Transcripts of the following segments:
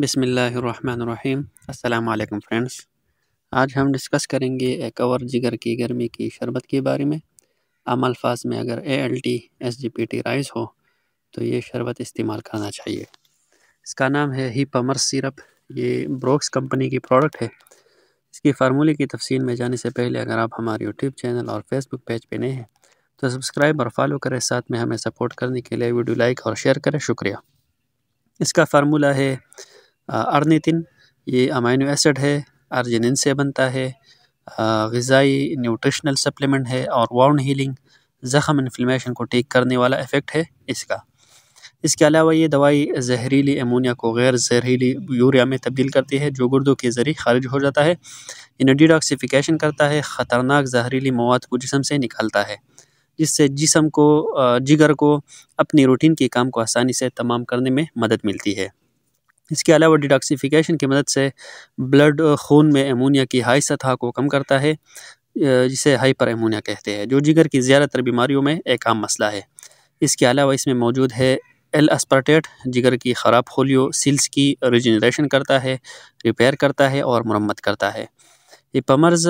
बिसमीम् अल्लाम फ्रेंड्स आज हम डिस्कस करेंगे एक और जिगर की गर्मी की शरबत के बारे में आम अल्फाज में अगर A L T S G P T rise हो तो ये शरबत इस्तेमाल करना चाहिए इसका नाम है ही पमर सिरप ये ब्रोक्स कंपनी की प्रोडक्ट है इसकी फार्मूले की तफसील में जाने से पहले अगर आप हमारे यूट्यूब चैनल और फेसबुक पेज पर नए हैं तो सब्सक्राइब और फॉलो करें साथ में हमें सपोर्ट करने के लिए वीडियो लाइक और शेयर करें शुक्रिया इसका फार्मूला है अर्नीतिन ये अमाइनो एसिड है अर्जिनिन से बनता है गज़ाई न्यूट्रिशनल सप्लीमेंट है और वाउंड हीलिंग ज़ख़म इन्फ्लेमेशन को ठीक करने वाला इफ़ेक्ट है इसका इसके अलावा ये दवाई जहरीली एमोनिया को गैर जहरीली यूरिया में तब्दील करती है जो गुर्दों के ज़रिए खारिज हो जाता है इन्हें डिटॉक्सीफिकेशन करता है ख़तरनाक जहरीली मवाद को जिसम से निकालता है जिससे जिसम को जिगर को अपनी रूटीन के काम को आसानी से तमाम करने में मदद मिलती है इसके अलावा डिटॉक्सीफिकेशन की मदद से ब्लड खून में अमोनिया की हाई सतह को कम करता है जिसे हाइपर अमोनिया कहते हैं जो जिगर की ज़्यादातर बीमारियों में एक आम मसला है इसके अलावा इसमें मौजूद है एल अस्पार्टेट जिगर की ख़राब खोलियो सिल्स की रिजनरेशन करता है रिपेयर करता है और मरम्मत करता है ये पमर्ज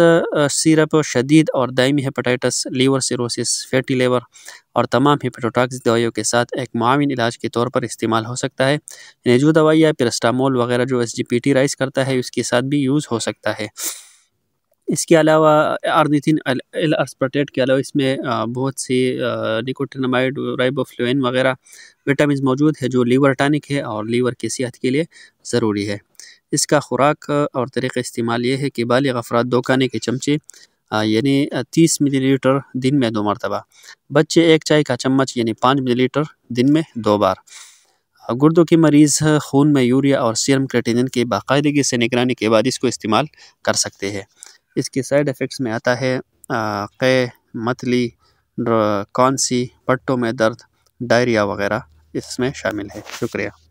सिरप शदीद और दायमी hepatitis liver cirrhosis fatty liver और तमाम हेपेटोटाक्स दवाइयों के साथ एक माविन इलाज के तौर पर इस्तेमाल हो सकता है यानी जो दवाई या पेरास्टामोल वगैरह जो एस राइज करता है उसके साथ भी यूज़ हो सकता है इसके अलावा आर्निथिन एल अस्पर्टेट के अलावा इसमें बहुत सी निकोटिनमाइड राइबोफ्लोइन वगैरह विटामिन मौजूद है जो लीवर टानिक है और लीवर की सेहत के लिए ज़रूरी है इसका खुराक और तरीक़ इस्तेमाल ये है कि बालग अफराद दो खाने के चमचे यानी तीस मिलीलीटर दिन में दो मरतबा बच्चे एक चाय का चम्मच यानी पाँच मिलीलीटर दिन में दो बार गुर्दों के मरीज़ खून में यूरिया और सीरम क्रेटिनिन की बाकायदगी से निगरानी के बाद इसको इस्तेमाल कर सकते हैं इसके साइड इफ़ेक्ट्स में आता है कै मतली कौनसी पट्टों में दर्द डायरिया वगैरह इसमें शामिल है शुक्रिया